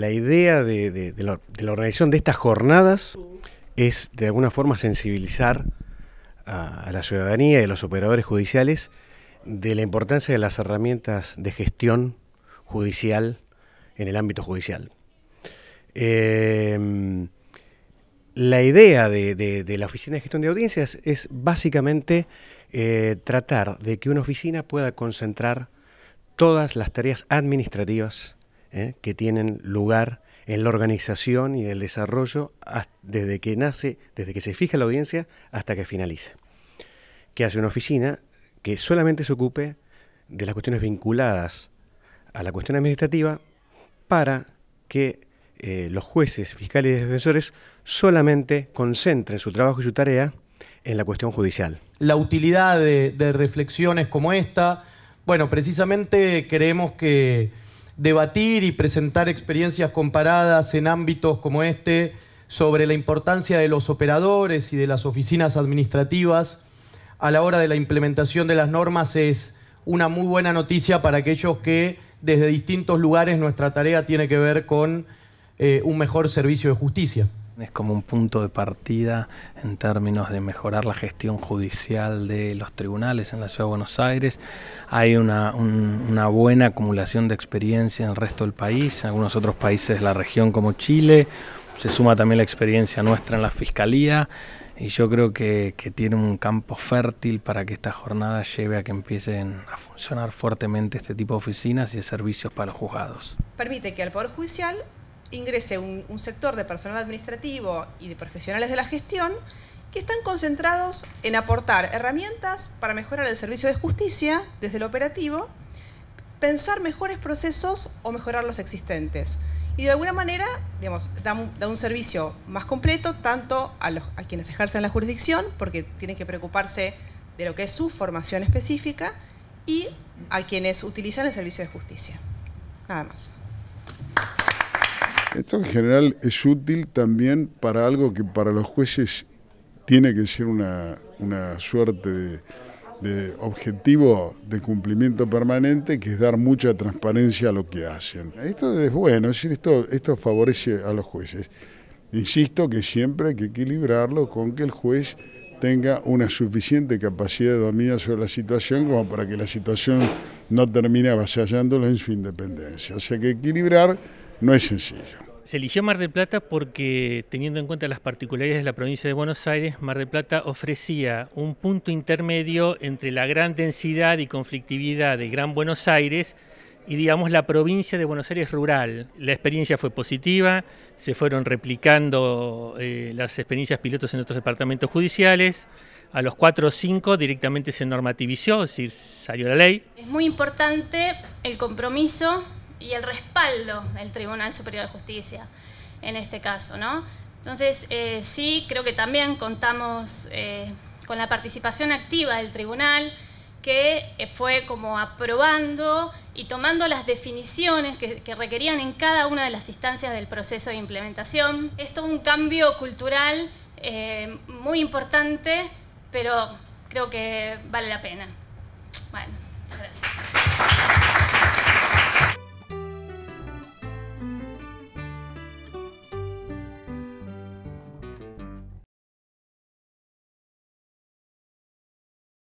La idea de, la, organización de estas jornadas es de alguna forma sensibilizar a, la ciudadanía y a los operadores judiciales de la importancia de las herramientas de gestión judicial en el ámbito judicial. Eh, la idea de, la Oficina de Gestión de Audiencias es básicamente eh, tratar de que una oficina pueda concentrar todas las tareas administrativas ¿eh? que tienen lugar en la organización y en el desarrollo desde que nace, desde que se fija la audiencia hasta que finalice. Que hace una oficina que solamente se ocupe de las cuestiones vinculadas a la cuestión administrativa para que eh, los jueces, fiscales y defensores solamente concentren su trabajo y su tarea en la cuestión judicial. La utilidad de, de reflexiones como esta, bueno, precisamente creemos que debatir y presentar experiencias comparadas en ámbitos como este sobre la importancia de los operadores y de las oficinas administrativas a la hora de la implementación de las normas es una muy buena noticia para aquellos que desde distintos lugares nuestra tarea tiene que ver con eh, un mejor servicio de justicia. Es como un punto de partida en términos de mejorar la gestión judicial de los tribunales en la Ciudad de Buenos Aires. Hay una, buena acumulación de experiencia en el resto del país, en algunos otros países de la región como Chile. Se suma también la experiencia nuestra en la Fiscalía y yo creo que, tiene un campo fértil para que esta jornada lleve a que empiecen a funcionar fuertemente este tipo de oficinas y de servicios para los juzgados. Permite que al Poder Judicial ingrese un, sector de personal administrativo y de profesionales de la gestión que están concentrados en aportar herramientas para mejorar el servicio de justicia desde el operativo, pensar mejores procesos o mejorar los existentes. Y de alguna manera, digamos, da un, servicio más completo tanto a, los, a quienes ejercen la jurisdicción, porque tienen que preocuparse de lo que es su formación específica, y a quienes utilizan el servicio de justicia. Nada más. Esto en general es útil también para algo que para los jueces tiene que ser una, suerte de, objetivo de cumplimiento permanente, que es dar mucha transparencia a lo que hacen. Esto es bueno, es esto, esto favorece a los jueces. Insisto que siempre hay que equilibrarlo con que el juez tenga una suficiente capacidad de dominio sobre la situación como para que la situación no termine avasallándolo en su independencia. O sea que equilibrar no es sencillo. Se eligió Mar del Plata porque, teniendo en cuenta las particularidades de la provincia de Buenos Aires, Mar del Plata ofrecía un punto intermedio entre la gran densidad y conflictividad de Gran Buenos Aires y, digamos, la provincia de Buenos Aires rural. La experiencia fue positiva, se fueron replicando eh, las experiencias pilotos en otros departamentos judiciales. A los 4 o 5 directamente se normativizó, es decir, salió la ley. Es muy importante el compromiso y el respaldo del Tribunal Superior de Justicia en este caso. ¿no? Entonces, eh, sí, creo que también contamos eh, con la participación activa del tribunal, que eh, fue como aprobando y tomando las definiciones que, requerían en cada una de las instancias del proceso de implementación. Esto es un cambio cultural muy importante, pero creo que vale la pena. Bueno, muchas gracias.